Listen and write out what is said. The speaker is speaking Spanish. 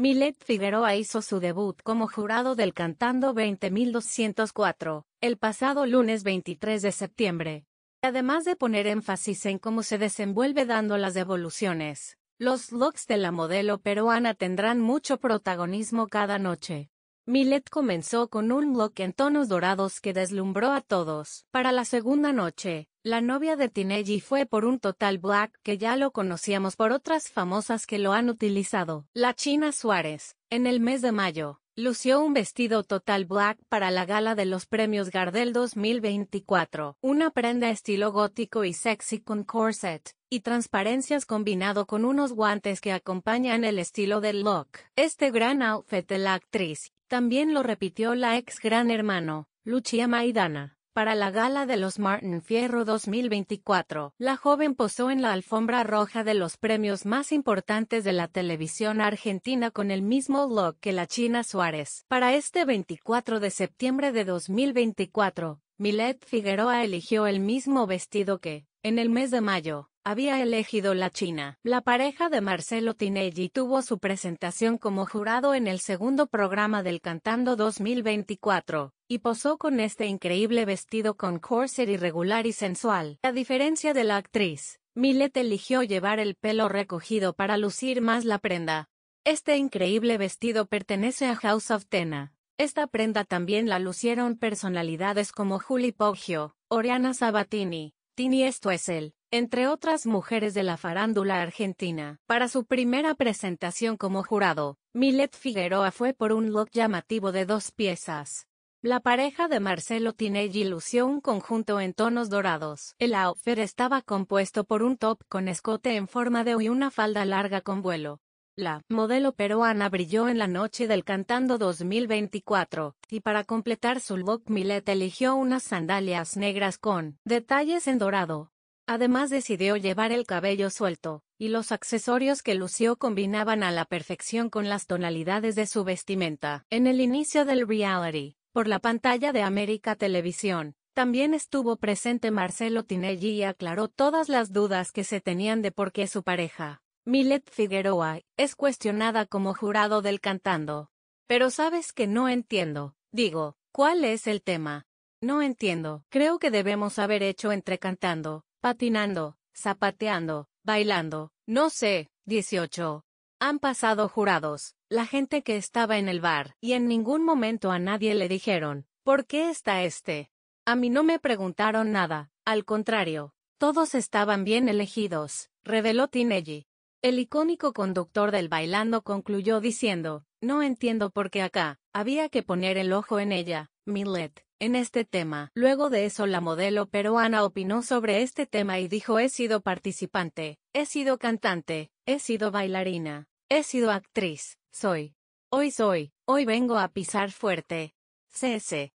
Milet Figueroa hizo su debut como jurado del Cantando 20.204, el pasado lunes 23 de septiembre. Además de poner énfasis en cómo se desenvuelve dando las devoluciones, los looks de la modelo peruana tendrán mucho protagonismo cada noche. Millet comenzó con un look en tonos dorados que deslumbró a todos. Para la segunda noche, la novia de Tinelli fue por un total black que ya lo conocíamos por otras famosas que lo han utilizado. La China Suárez, en el mes de mayo, lució un vestido total black para la gala de los premios Gardel 2024. Una prenda estilo gótico y sexy con corset, y transparencias combinado con unos guantes que acompañan el estilo del look. Este gran outfit de la actriz también lo repitió la ex gran hermano, Lucia Maidana. Para la gala de los Martin Fierro 2024, la joven posó en la alfombra roja de los premios más importantes de la televisión argentina con el mismo look que la China Suárez. Para este 24 de septiembre de 2024, Milet Figueroa eligió el mismo vestido que, en el mes de mayo, había elegido la China. La pareja de Marcelo Tinelli tuvo su presentación como jurado en el segundo programa del Cantando 2024, y posó con este increíble vestido con corset irregular y sensual. A diferencia de la actriz, Millet eligió llevar el pelo recogido para lucir más la prenda. Este increíble vestido pertenece a House of Tena. Esta prenda también la lucieron personalidades como Juli Poggio, Oriana Sabatini, Tini él entre otras mujeres de la farándula argentina. Para su primera presentación como jurado, Milet Figueroa fue por un look llamativo de dos piezas. La pareja de Marcelo Tinelli lució un conjunto en tonos dorados. El outfit estaba compuesto por un top con escote en forma de U y una falda larga con vuelo. La modelo peruana brilló en la noche del Cantando 2024, y para completar su look Milet eligió unas sandalias negras con detalles en dorado. Además decidió llevar el cabello suelto, y los accesorios que lució combinaban a la perfección con las tonalidades de su vestimenta. En el inicio del reality, por la pantalla de América Televisión, también estuvo presente Marcelo Tinelli y aclaró todas las dudas que se tenían de por qué su pareja, Milet Figueroa, es cuestionada como jurado del cantando. Pero sabes que no entiendo, digo, ¿cuál es el tema? No entiendo, creo que debemos haber hecho entre cantando, patinando, zapateando, bailando, no sé, 18. Han pasado jurados, la gente que estaba en el bar, y en ningún momento a nadie le dijeron, ¿por qué está este? A mí no me preguntaron nada, al contrario, todos estaban bien elegidos, reveló Tinelli. El icónico conductor del bailando concluyó diciendo, no entiendo por qué acá, había que poner el ojo en ella, Millet en este tema. Luego de eso la modelo peruana opinó sobre este tema y dijo he sido participante, he sido cantante, he sido bailarina, he sido actriz, soy. Hoy soy, hoy vengo a pisar fuerte. CS.